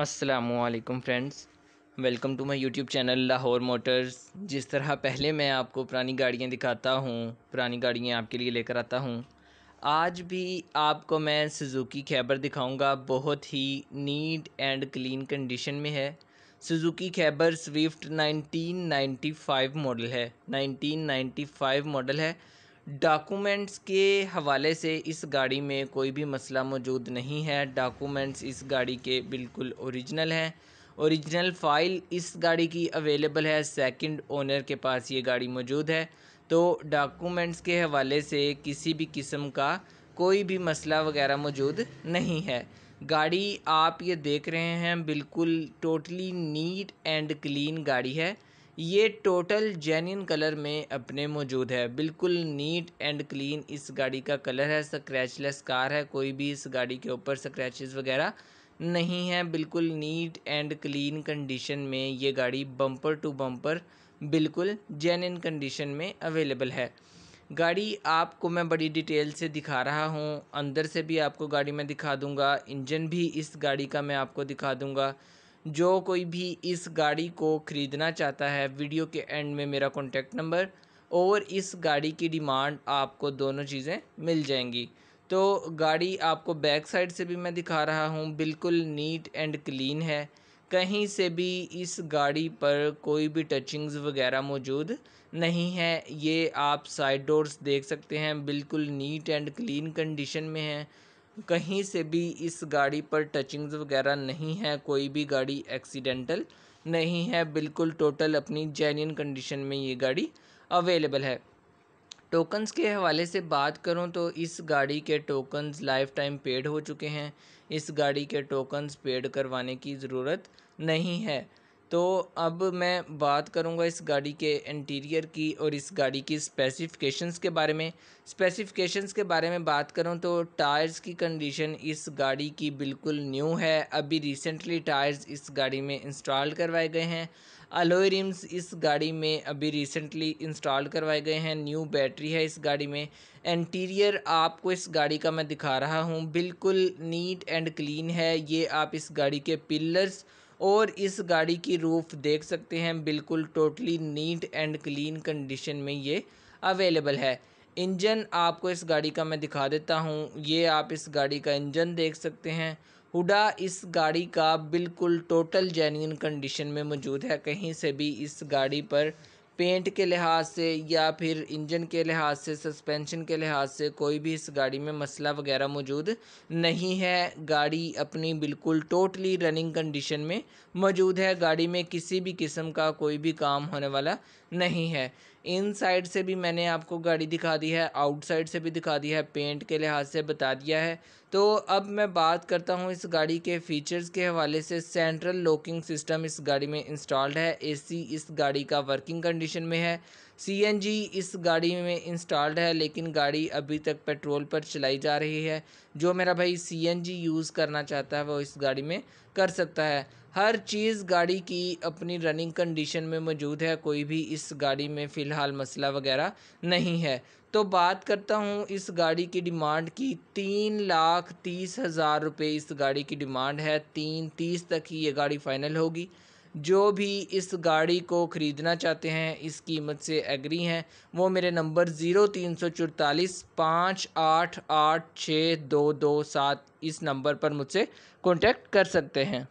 असलकम friends welcome to my YouTube channel Lahore motors जिस तरह पहले मैं आपको पुरानी गाड़ियाँ दिखाता हूँ पुरानी गाड़ियाँ आपके लिए लेकर आता हूँ आज भी आपको मैं सुजुकी खैबर दिखाऊंगा बहुत ही नीट एंड क्लीन कंडीशन में है सुजुकी खैबर स्विफ्ट 1995 मॉडल है 1995 मॉडल है डॉक्यूमेंट्स के हवाले से इस गाड़ी में कोई भी मसला मौजूद नहीं है डॉक्यूमेंट्स इस गाड़ी के बिल्कुल ओरिजिनल हैं ओरिजिनल फ़ाइल इस गाड़ी की अवेलेबल है सेकंड ओनर के पास ये गाड़ी मौजूद है तो डॉक्यूमेंट्स के हवाले से किसी भी किस्म का कोई भी मसला वगैरह मौजूद नहीं है गाड़ी आप ये देख रहे हैं बिल्कुल टोटली नीट एंड क्लीन गाड़ी है ये टोटल जेन्यन कलर में अपने मौजूद है बिल्कुल नीट एंड क्लीन इस गाड़ी का कलर है स्क्रैचलेस कार है कोई भी इस गाड़ी के ऊपर स्क्रैचेस वगैरह नहीं है बिल्कुल नीट एंड क्लीन कंडीशन में ये गाड़ी बम्पर टू बम्पर बिल्कुल जेन्यन कंडीशन में अवेलेबल है गाड़ी आपको मैं बड़ी डिटेल से दिखा रहा हूँ अंदर से भी आपको गाड़ी में दिखा दूँगा इंजन भी इस गाड़ी का मैं आपको दिखा दूँगा जो कोई भी इस गाड़ी को ख़रीदना चाहता है वीडियो के एंड में मेरा कॉन्टैक्ट नंबर और इस गाड़ी की डिमांड आपको दोनों चीज़ें मिल जाएंगी तो गाड़ी आपको बैक साइड से भी मैं दिखा रहा हूँ बिल्कुल नीट एंड क्लीन है कहीं से भी इस गाड़ी पर कोई भी टचिंग्स वगैरह मौजूद नहीं है ये आप साइड डोर्स देख सकते हैं बिल्कुल नीट एंड क्लीन कंडीशन में है कहीं से भी इस गाड़ी पर टचिंग्स वगैरह नहीं है कोई भी गाड़ी एक्सीडेंटल नहीं है बिल्कुल टोटल अपनी जेन्यन कंडीशन में ये गाड़ी अवेलेबल है टोकन्स के हवाले से बात करूँ तो इस गाड़ी के टोकन्स लाइफ टाइम पेड हो चुके हैं इस गाड़ी के टोकन्स पेड करवाने की ज़रूरत नहीं है तो अब मैं बात करूंगा इस गाड़ी के इंटीरियर की और इस गाड़ी की स्पेसिफ़िकेशंस के बारे में स्पेसिफ़िकेशंस के बारे में बात करूं तो टायर्स की कंडीशन इस गाड़ी की बिल्कुल न्यू है अभी रिसेंटली टायर्स इस गाड़ी में इंस्टॉल करवाए गए हैं अलोई रिम्स इस गाड़ी में अभी रिसेंटली इंस्टॉल करवाए गए हैं न्यू बैटरी है इस गाड़ी में इंटीरियर आपको इस गाड़ी का मैं दिखा रहा हूँ बिल्कुल नीट एंड क्लीन है ये आप इस गाड़ी के पिलर्स और इस गाड़ी की रूफ़ देख सकते हैं बिल्कुल totally neat and clean condition में ये अवेलेबल है इंजन आपको इस गाड़ी का मैं दिखा देता हूँ ये आप इस गाड़ी का इंजन देख सकते हैं हुडा इस गाड़ी का बिल्कुल टोटल जेन्यन कंडीशन में मौजूद है कहीं से भी इस गाड़ी पर पेंट के लिहाज से या फिर इंजन के लिहाज से सस्पेंशन के लिहाज से कोई भी इस गाड़ी में मसला वगैरह मौजूद नहीं है गाड़ी अपनी बिल्कुल टोटली रनिंग कंडीशन में मौजूद है गाड़ी में किसी भी किस्म का कोई भी काम होने वाला नहीं है इन साइड से भी मैंने आपको गाड़ी दिखा दी है आउटसाइड से भी दिखा दी है पेंट के लिहाज से बता दिया है तो अब मैं बात करता हूँ इस गाड़ी के फीचर्स के हवाले से सेंट्रल लॉकिंग सिस्टम इस गाड़ी में इंस्टॉल्ड है एसी इस गाड़ी का वर्किंग कंडीशन में है सीएनजी इस गाड़ी में इंस्टॉल्ड है लेकिन गाड़ी अभी तक पेट्रोल पर चलाई जा रही है जो मेरा भाई सीएनजी यूज़ करना चाहता है वो इस गाड़ी में कर सकता है हर चीज़ गाड़ी की अपनी रनिंग कंडीशन में मौजूद है कोई भी इस गाड़ी में फ़िलहाल मसला वगैरह नहीं है तो बात करता हूँ इस गाड़ी की डिमांड की तीन लाख तीस हज़ार रुपये इस गाड़ी की डिमांड है तीन तीस तक ही ये गाड़ी फ़ाइनल होगी जो भी इस गाड़ी को ख़रीदना चाहते हैं इस कीमत से एग्री हैं वो मेरे नंबर ज़ीरो तीन सौ चौतालीस पाँच आठ आठ छः दो दो सात इस नंबर पर मुझसे कॉन्टैक्ट कर सकते हैं